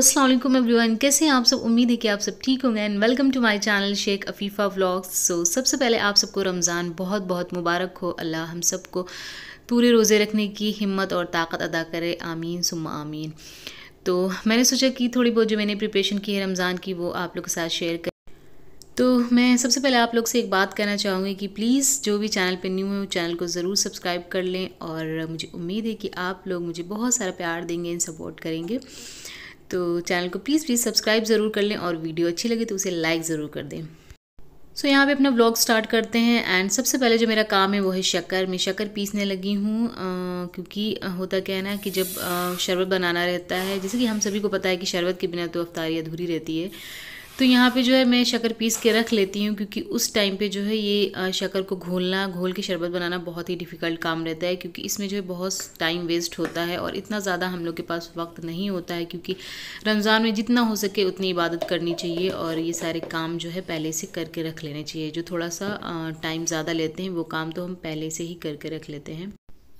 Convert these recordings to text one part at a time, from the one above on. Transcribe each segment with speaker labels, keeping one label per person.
Speaker 1: Aslam everyone कैसे हैं आप सब उम्मीद है कि आप सब ठीक होंगे and welcome to my channel Shaikh Afifa vlogs so सबसे पहले आप सबको रमज़ान बहुत बहुत मुबारक हो अल्लाह हम सबको पूरे रोज़े रखने की हिम्मत और ताकत अदा करे आमीन सुम्मा आमीन तो मैंने सोचा कि थोड़ी बहुत जो मैंने प्रिपरेशन की है रमज़ान की वो आप लोग के साथ शेयर कर तो मैं सबसे पहले आप लोग से एक बात कहना चाहूँगी कि प्लीज़ जो भी चैनल पे न्यू है वो चैनल को ज़रूर सब्सक्राइब कर लें और मुझे उम्मीद है कि आप लोग मुझे बहुत सारा प्यार देंगे एंड सपोर्ट करेंगे तो चैनल को प्लीज़ प्लीज़ सब्सक्राइब ज़रूर कर लें और वीडियो अच्छी लगे तो उसे लाइक ज़रूर कर दें सो so, यहाँ पे अपना ब्लॉग स्टार्ट करते हैं एंड सबसे पहले जो मेरा काम है वो है शक्कर मैं शक्कर पीसने लगी हूँ क्योंकि होता क्या है ना कि जब शरबत बनाना रहता है जैसे कि हम सभी को पता है कि शरबत के बिना तो अफ्तारी अधूरी रहती है तो यहाँ पे जो है मैं शक्कर पीस के रख लेती हूँ क्योंकि उस टाइम पे जो है ये शक्कर को घोलना घोल के शरबत बनाना बहुत ही डिफ़िकल्ट काम रहता है क्योंकि इसमें जो है बहुत टाइम वेस्ट होता है और इतना ज़्यादा हम लोग के पास वक्त नहीं होता है क्योंकि रमज़ान में जितना हो सके उतनी इबादत करनी चाहिए और ये सारे काम जो है पहले से करके रख लेने चाहिए जो थोड़ा सा टाइम ज़्यादा लेते हैं वो काम तो हम पहले से ही करके रख लेते हैं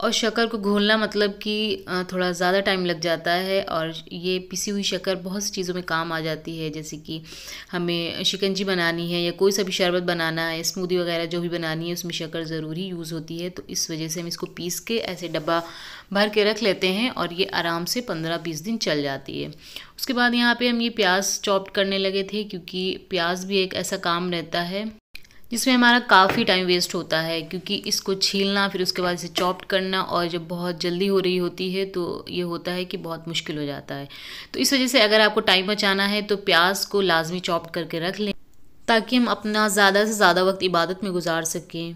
Speaker 1: और शक्कर को घोलना मतलब कि थोड़ा ज़्यादा टाइम लग जाता है और ये पिसी हुई शक्कर बहुत सी चीज़ों में काम आ जाती है जैसे कि हमें शिकंजी बनानी है या कोई सा भी शरबत बनाना है स्मूदी वगैरह जो भी बनानी है उसमें शक्कर ज़रूरी यूज़ होती है तो इस वजह से हम इसको पीस के ऐसे डब्बा भर के रख लेते हैं और ये आराम से पंद्रह बीस दिन चल जाती है उसके बाद यहाँ पर हम ये प्याज चॉप करने लगे थे क्योंकि प्याज भी एक ऐसा काम रहता है जिसमें हमारा काफ़ी टाइम वेस्ट होता है क्योंकि इसको छीलना फिर उसके बाद इसे चॉप्ट करना और जब बहुत जल्दी हो रही होती है तो ये होता है कि बहुत मुश्किल हो जाता है तो इस वजह से अगर आपको टाइम बचाना है तो प्याज को लाजमी चॉप करके रख लें ताकि हम अपना ज़्यादा से ज़्यादा वक्त इबादत में गुजार सकें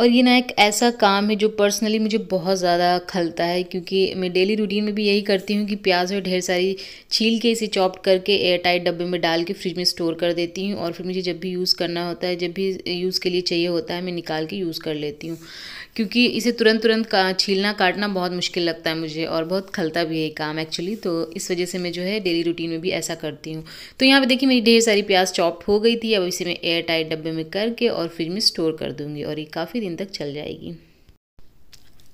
Speaker 1: और ये ना एक ऐसा काम है जो पर्सनली मुझे बहुत ज़्यादा खलता है क्योंकि मैं डेली रूटीन में भी यही करती हूँ कि प्याज और ढेर सारी छील के इसे चॉप करके एयर टाइट डब्बे में डाल के फ्रिज में स्टोर कर देती हूँ और फिर मुझे जब भी यूज़ करना होता है जब भी यूज़ के लिए चाहिए होता है मैं निकाल के यूज़ कर लेती हूँ क्योंकि इसे तुरंत तुरंत का, छीलना काटना बहुत मुश्किल लगता है मुझे और बहुत खलता भी है काम एक्चुअली तो इस वजह से मैं जो है डेली रूटीन में भी ऐसा करती हूँ तो यहाँ पर देखिए मेरी ढेर सारी प्याज चॉप हो गई थी अब इसे मैं एयर टाइट डब्बे में करके और फ्रिज में स्टोर कर दूँगी और ये काफ़ी दिन तक चल जाएगी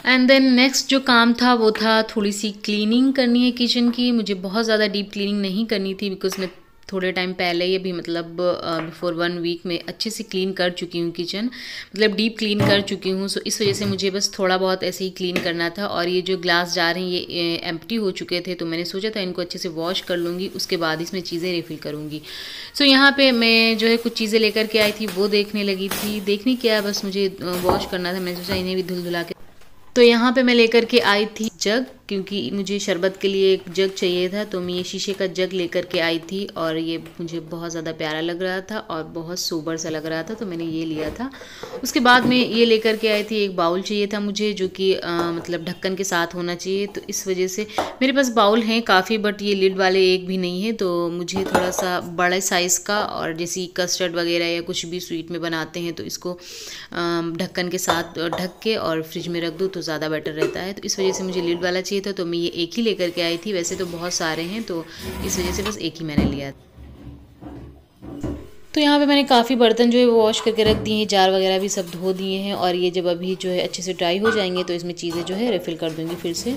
Speaker 1: एंड देन नेक्स्ट जो काम था वो था थोड़ी सी क्लीनिंग करनी है किचन की मुझे बहुत ज़्यादा डीप क्लीनिंग नहीं करनी थी बिकॉज मैं थोड़े टाइम पहले ये भी मतलब बिफोर वन वीक में अच्छे से क्लीन कर चुकी हूँ किचन मतलब डीप क्लीन कर चुकी हूँ सो इस वजह से मुझे बस थोड़ा बहुत ऐसे ही क्लीन करना था और ये जो ग्लास जार हैं ये एम्प्टी हो चुके थे तो मैंने सोचा था इनको अच्छे से वॉश कर लूँगी उसके बाद इसमें चीज़ें रिफिल करूँगी सो यहाँ पर मैं जो है कुछ चीज़ें लेकर के आई थी वो देखने लगी थी देखने क्या बस मुझे वॉश करना था मैंने सोचा इन्हें भी धुल धुला के तो यहाँ पर मैं लेकर के आई थी जग क्योंकि मुझे शरबत के लिए एक जग चाहिए था तो मैं ये शीशे का जग लेकर के आई थी और ये मुझे बहुत ज़्यादा प्यारा लग रहा था और बहुत सोबर सा लग रहा था तो मैंने ये लिया था उसके बाद में ये लेकर के आई थी एक बाउल चाहिए था मुझे जो कि मतलब ढक्कन के साथ होना चाहिए तो इस वजह से मेरे पास बाउल हैं काफ़ी बट ये लिड वाले एक भी नहीं है तो मुझे थोड़ा सा बड़े साइज़ का और जैसे कस्टर्ड वगैरह या कुछ भी स्वीट में बनाते हैं तो इसको ढक्कन के साथ ढक के और फ्रिज में रख दो तो ज़्यादा बेटर रहता है तो इस वजह से मुझे लिड वाला चाहिए चाहिए था तो मैं ये एक ही लेकर के आई थी वैसे तो बहुत सारे हैं तो इस वजह से बस एक ही मैंने लिया तो यहाँ पे मैंने काफ़ी बर्तन जो है वो वॉश करके रख दिए हैं जार वगैरह भी सब धो दिए हैं और ये जब अभी जो है अच्छे से ड्राई हो जाएंगे तो इसमें चीज़ें जो है रिफ़िल कर दूँगी फिर से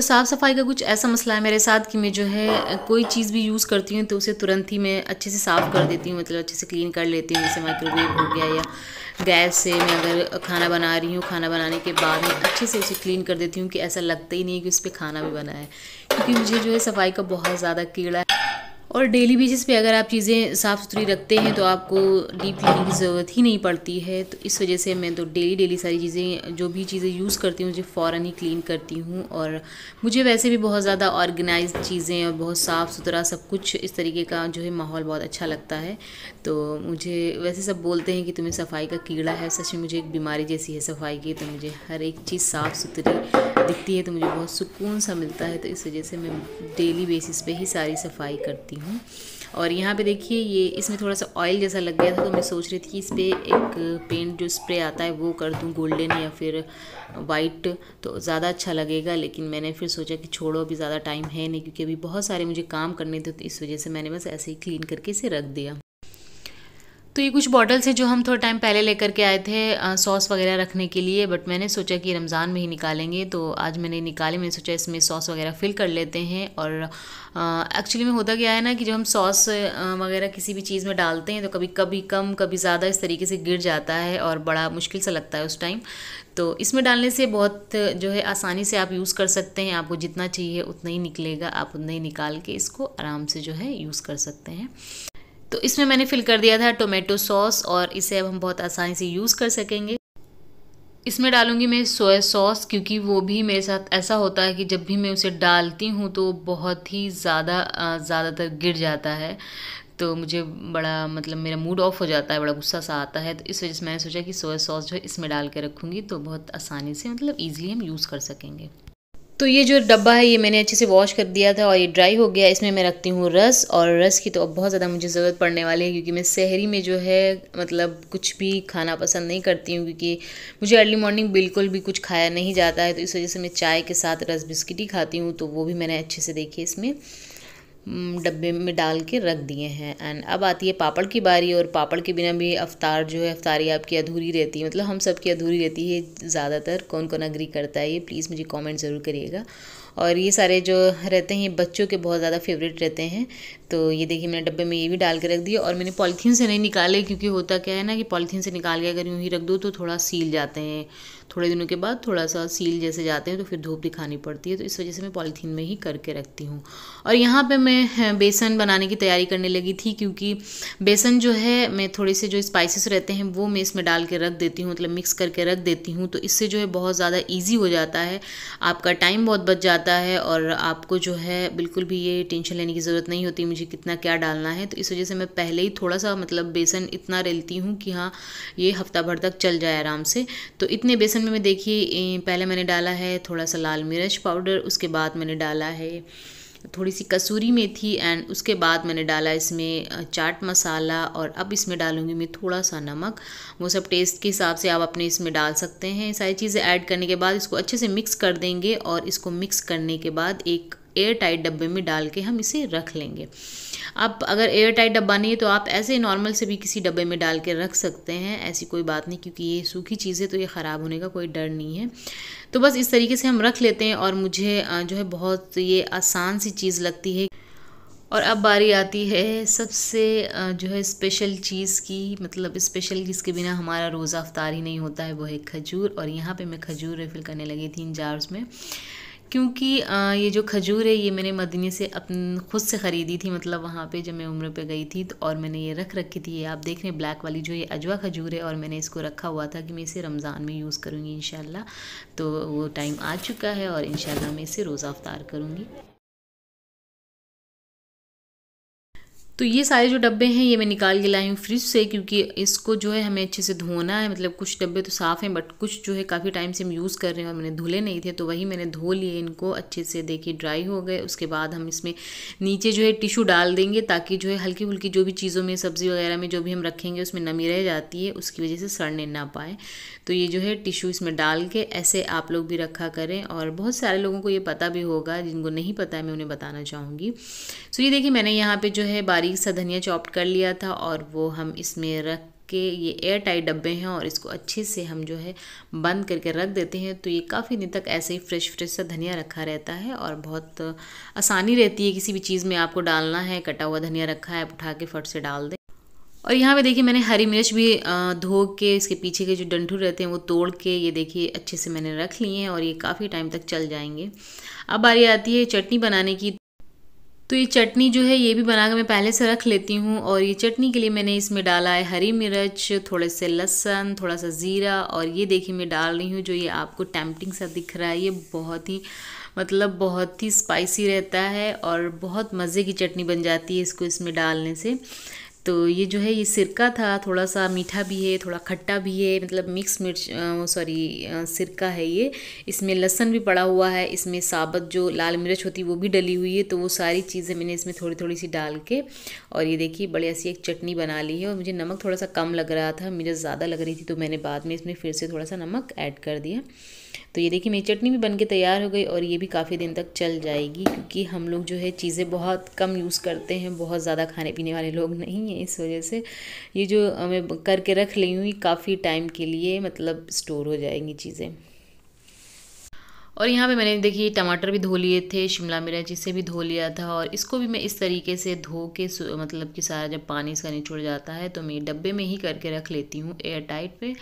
Speaker 1: और साफ़ सफाई का कुछ ऐसा मसला है मेरे साथ कि मैं जो है कोई चीज़ भी यूज़ करती हूँ तो उसे तुरंत ही मैं अच्छे से साफ़ कर देती हूँ मतलब अच्छे से क्लीन कर लेती हूँ जैसे माइक्रोवेव हो गया या गैस से मैं अगर खाना बना रही हूँ खाना बनाने के बाद मैं अच्छे से उसे क्लीन कर देती हूँ कि ऐसा लगता ही नहीं कि उस पर खाना भी बना है क्योंकि मुझे जो है सफाई का बहुत ज़्यादा कीड़ा है और डेली बेसिस पे अगर आप चीज़ें साफ़ सुथरी रखते हैं तो आपको डीप क्लीनिंग की ज़रूरत ही नहीं पड़ती है तो इस वजह से मैं तो डेली डेली सारी चीज़ें जो भी चीज़ें यूज़ करती हूँ मुझे फ़ौर ही क्लीन करती हूँ और मुझे वैसे भी बहुत ज़्यादा ऑर्गेनाइज चीज़ें और बहुत साफ़ सुथरा सब कुछ इस तरीके का जो है माहौल बहुत अच्छा लगता है तो मुझे वैसे सब बोलते हैं कि तुम्हें सफाई का कीड़ा है सच में मुझे एक बीमारी जैसी है सफाई की तो मुझे हर एक चीज़ साफ़ सुथरी दिखती है तो मुझे बहुत सुकून सा मिलता है तो इस वजह से मैं डेली बेसिस पर ही सारी सफाई करती हूँ हूँ और यहाँ पे देखिए ये इसमें थोड़ा सा ऑयल जैसा लग गया था तो मैं सोच रही थी कि इस पर पे एक पेंट जो स्प्रे आता है वो कर दूँ गोल्डन या फिर वाइट तो ज़्यादा अच्छा लगेगा लेकिन मैंने फिर सोचा कि छोड़ो अभी ज़्यादा टाइम है नहीं क्योंकि अभी बहुत सारे मुझे काम करने थे तो इस वजह से मैंने बस ऐसे ही क्लीन करके इसे रख दिया तो ये कुछ बॉटल्स हैं जो हम थोड़ा टाइम पहले लेकर के आए थे सॉस वगैरह रखने के लिए बट मैंने सोचा कि रमज़ान में ही निकालेंगे तो आज मैंने निकाले मैंने सोचा इसमें सॉस वगैरह फिल कर लेते हैं और एक्चुअली में होता क्या है ना कि जब हम सॉस वगैरह किसी भी चीज़ में डालते हैं तो कभी कभी कम कभी ज़्यादा इस तरीके से गिर जाता है और बड़ा मुश्किल सा लगता है उस टाइम तो इसमें डालने से बहुत जो है आसानी से आप यूज़ कर सकते हैं आपको जितना चाहिए उतना ही निकलेगा आप उतना ही निकाल के इसको आराम से जो है यूज़ कर सकते हैं तो इसमें मैंने फिल कर दिया था टोमेटो सॉस और इसे अब हम बहुत आसानी से यूज़ कर सकेंगे इसमें डालूंगी मैं सोया सॉस क्योंकि वो भी मेरे साथ ऐसा होता है कि जब भी मैं उसे डालती हूँ तो बहुत ही ज़्यादा ज़्यादातर गिर जाता है तो मुझे बड़ा मतलब मेरा मूड ऑफ हो जाता है बड़ा गुस्सा सा आता है तो इस वजह से मैंने सोचा कि सोया सॉस जो है इसमें डाल के रखूँगी तो बहुत आसानी से मतलब ईजिली हम यूज़ कर सकेंगे तो ये जो डब्बा है ये मैंने अच्छे से वॉश कर दिया था और ये ड्राई हो गया इसमें मैं रखती हूँ रस और रस की तो अब बहुत ज़्यादा मुझे ज़रूरत पड़ने वाली है क्योंकि मैं शहरी में जो है मतलब कुछ भी खाना पसंद नहीं करती हूँ क्योंकि मुझे अर्ली मॉर्निंग बिल्कुल भी कुछ खाया नहीं जाता है तो इस वजह से मैं चाय के साथ रस बिस्किट ही खाती हूँ तो वो भी मैंने अच्छे से देखी इसमें डब्बे में डाल के रख दिए हैं एंड अब आती है पापड़ की बारी और पापड़ के बिना भी अवतार जो है अवतारी आपकी अधूरी रहती है मतलब हम सब की अधूरी रहती है ज़्यादातर कौन कौन अग्री करता है ये प्लीज़ मुझे कमेंट ज़रूर करिएगा और ये सारे जो रहते हैं ये बच्चों के बहुत ज़्यादा फेवरेट रहते हैं तो ये देखिए मैंने डब्बे में ये भी डाल के रख दिया और मैंने पॉलीथीन से नहीं निकाले क्योंकि होता क्या है ना कि पॉलीथीन से निकाल के अगर यूँ ही रख दो तो थोड़ा सील जाते हैं थोड़े दिनों के बाद थोड़ा सा सील जैसे जाते हैं तो फिर धूप दिखानी पड़ती है तो इस वजह से मैं पॉलीथीन में ही करके रखती हूँ और यहाँ पर मैं हाँ, बेसन बनाने की तैयारी करने लगी थी क्योंकि बेसन जो है मैं थोड़े से जो स्पाइसेस रहते हैं वो मैं इसमें डाल के रख देती हूँ मतलब मिक्स करके रख देती हूँ तो इससे जो है बहुत ज़्यादा ईजी हो जाता है आपका टाइम बहुत बच जाता है और आपको जो है बिल्कुल भी ये टेंशन लेने की ज़रूरत नहीं होती मुझे मुझे कितना क्या डालना है तो इस वजह से मैं पहले ही थोड़ा सा मतलब बेसन इतना रेलती हूँ कि हाँ ये हफ्ता भर तक चल जाए आराम से तो इतने बेसन में मैं देखिए पहले मैंने डाला है थोड़ा सा लाल मिर्च पाउडर उसके बाद मैंने डाला है थोड़ी सी कसूरी मेथी एंड उसके बाद मैंने डाला इसमें चाट मसाला और अब इसमें डालूंगी मैं थोड़ा सा नमक वो सब टेस्ट के हिसाब से आप अपने इसमें डाल सकते हैं सारी चीज़ें ऐड करने के बाद इसको अच्छे से मिक्स कर देंगे और इसको मिक्स करने के बाद एक एयर टाइट डब्बे में डाल के हम इसे रख लेंगे आप अगर एयर टाइट डब्बा नहीं है तो आप ऐसे नॉर्मल से भी किसी डब्बे में डाल के रख सकते हैं ऐसी कोई बात नहीं क्योंकि ये सूखी चीज़ है तो ये ख़राब होने का कोई डर नहीं है तो बस इस तरीके से हम रख लेते हैं और मुझे जो है बहुत ये आसान सी चीज़ लगती है और अब बारी आती है सबसे जो है स्पेशल चीज़ की मतलब स्पेशल जिसके बिना हमारा रोज़ा अफ्तार ही नहीं होता है वो है खजूर और यहाँ पे मैं खजूर रेफिल करने लगी थी इन जार्स में क्योंकि ये जो खजूर है ये मैंने मदनी से अपन ख़ुद से ख़रीदी थी मतलब वहाँ पे जब मैं उम्र पे गई थी तो और मैंने ये रख रखी थी ये आप देख रहे हैं ब्लैक वाली जो ये अजवा खजूर है और मैंने इसको रखा हुआ था कि मैं इसे रमज़ान में यूज़ करूँगी इन तो वो टाइम आ चुका है और इन मैं इसे रोज़ा अफ्तार करूँगी तो ये सारे जो डब्बे हैं ये मैं निकाल के लाई हूँ फ्रिज से क्योंकि इसको जो है हमें अच्छे से धोना है मतलब कुछ डब्बे तो साफ़ हैं बट कुछ जो है काफ़ी टाइम से हम यूज़ कर रहे हैं और मैंने धुले नहीं थे तो वही मैंने धो लिए इनको अच्छे से देखिए ड्राई हो गए उसके बाद हम इसमें नीचे जो है टिशू डाल देंगे ताकि जो है हल्की हल्की जो भी चीज़ों में सब्ज़ी वगैरह में जो भी हम रखेंगे उसमें नमी रह जाती है उसकी वजह से सड़ने ना पाए तो ये जो है टिशू इसमें डाल के ऐसे आप लोग भी रखा करें और बहुत सारे लोगों को ये पता भी होगा जिनको नहीं पता है मैं उन्हें बताना चाहूँगी सो तो ये देखिए मैंने यहाँ पर जो है बारी बारीक सा धनिया चॉप्ड कर लिया था और वो हम इसमें रख के ये एयर टाइट डब्बे हैं और इसको अच्छे से हम जो है बंद करके रख देते हैं तो ये काफ़ी दिन तक ऐसे ही फ्रेश फ्रेश सा धनिया रखा रहता है और बहुत आसानी रहती है किसी भी चीज़ में आपको डालना है कटा हुआ धनिया रखा है आप उठा के फट से डाल दें और यहाँ पे देखिए मैंने हरी मिर्च भी धो के इसके पीछे के जो डंठू रहते हैं वो तोड़ के ये देखिए अच्छे से मैंने रख लिए हैं और ये काफ़ी टाइम तक चल जाएंगे अब बारी आती है चटनी बनाने की तो ये चटनी जो है ये भी बनाकर मैं पहले से रख लेती हूँ और ये चटनी के लिए मैंने इसमें डाला है हरी मिर्च थोड़े से लहसन थोड़ा सा ज़ीरा और ये देखिए मैं डाल रही हूँ जो ये आपको टैम्पटिंग सा दिख रहा है ये बहुत ही मतलब बहुत ही स्पाइसी रहता है और बहुत मज़े की चटनी बन जाती है इसको इसमें डालने से तो ये जो है ये सिरका था थोड़ा सा मीठा भी है थोड़ा खट्टा भी है मतलब मिक्स मिर्च सॉरी सिरका है ये इसमें लहसन भी पड़ा हुआ है इसमें साबत जो लाल मिर्च होती है वो भी डली हुई है तो वो सारी चीज़ें मैंने इसमें थोड़ी थोड़ी सी डाल के और ये देखिए बढ़िया सी एक चटनी बना ली है और मुझे नमक थोड़ा सा कम लग रहा था मिर्च ज़्यादा लग रही थी तो मैंने बाद में इसमें फिर से थोड़ा सा नमक ऐड कर दिया तो ये देखिए मेरी चटनी भी बन के तैयार हो गई और ये भी काफ़ी दिन तक चल जाएगी क्योंकि हम लोग जो है चीज़ें बहुत कम यूज़ करते हैं बहुत ज़्यादा खाने पीने वाले लोग नहीं हैं इस वजह से ये जो मैं करके रख ली हूँ काफ़ी टाइम के लिए मतलब स्टोर हो जाएंगी चीज़ें और यहाँ पे मैंने देखिए टमाटर भी धो लिए थे शिमला मिर्च इसे भी धो लिया था और इसको भी मैं इस तरीके से धो के मतलब कि सारा जब पानी इसका निचोड़ जाता है तो मैं डब्बे में ही करके रख लेती हूँ एयर टाइट पे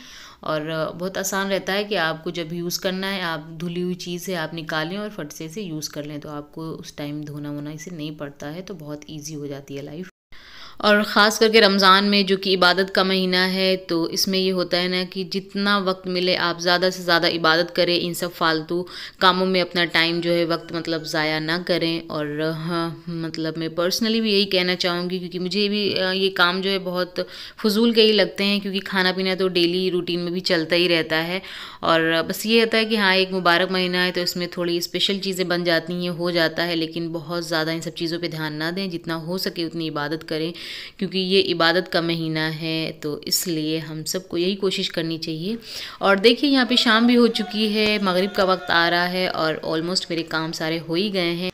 Speaker 1: और बहुत आसान रहता है कि आपको जब यूज़ करना है आप धुली हुई चीज़ है आप निकालें और फट से इसे यूज़ कर लें तो आपको उस टाइम धोना वोना इसे नहीं पड़ता है तो बहुत ईजी हो जाती है लाइफ और ख़ास करके रमज़ान में जो कि इबादत का महीना है तो इसमें ये होता है ना कि जितना वक्त मिले आप ज़्यादा से ज़्यादा इबादत करें इन सब फालतू कामों में अपना टाइम जो है वक्त मतलब ज़ाया ना करें और हाँ मतलब मैं पर्सनली भी यही कहना चाहूँगी क्योंकि मुझे भी ये काम जो है बहुत फजूल के ही लगते हैं क्योंकि खाना पीना तो डेली रूटीन में भी चलता ही रहता है और बस ये होता है कि हाँ एक मुबारक महीना है तो इसमें थोड़ी स्पेशल चीज़ें बन जाती हैं हो जाता है लेकिन बहुत ज़्यादा इन सब चीज़ों पर ध्यान ना दें जितना हो सके उतनी इबादत करें क्योंकि ये इबादत का महीना है तो इसलिए हम सबको यही कोशिश करनी चाहिए और देखिए यहाँ पे शाम भी हो चुकी है मगरिब का वक्त आ रहा है और ऑलमोस्ट मेरे काम सारे हो ही गए हैं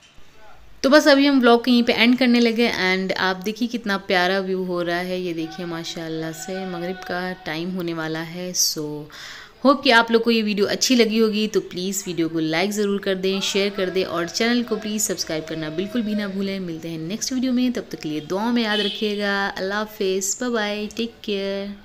Speaker 1: तो बस अभी हम ब्लॉग यहीं पे एंड करने लगे एंड आप देखिए कितना प्यारा व्यू हो रहा है ये देखिए माशाल्लाह से मगरिब का टाइम होने वाला है सो so, होप कि आप लोग को ये वीडियो अच्छी लगी होगी तो प्लीज़ वीडियो को लाइक ज़रूर कर दें शेयर कर दें और चैनल को प्लीज़ सब्सक्राइब करना बिल्कुल भी ना भूलें मिलते हैं नेक्स्ट वीडियो में तब तक के लिए दुआ में याद रखिएगा Allah bye bye take care